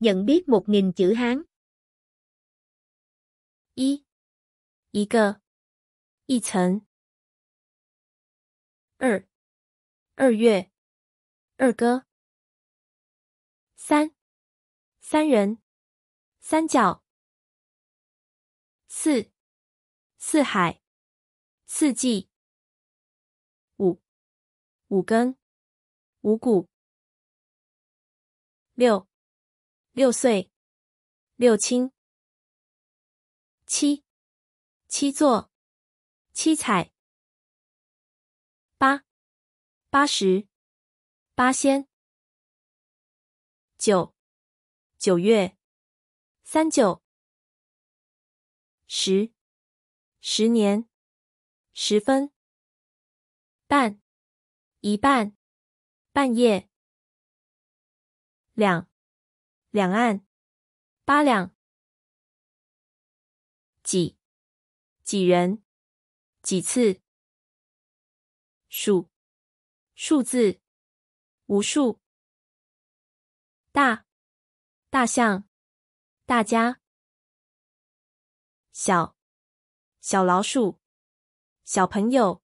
nhận biết 1000 chữ Hán. Y. 一个，一层。二，二月，二哥。三，三人，三角。四，四海，四季。五，五根，五谷。六，六岁，六亲，七七座，七彩，八八十，八仙，九九月，三九十，十年，十分半，一半，半夜，两。两岸八两，几几人几次数数字无数大大象大家小小老鼠小朋友。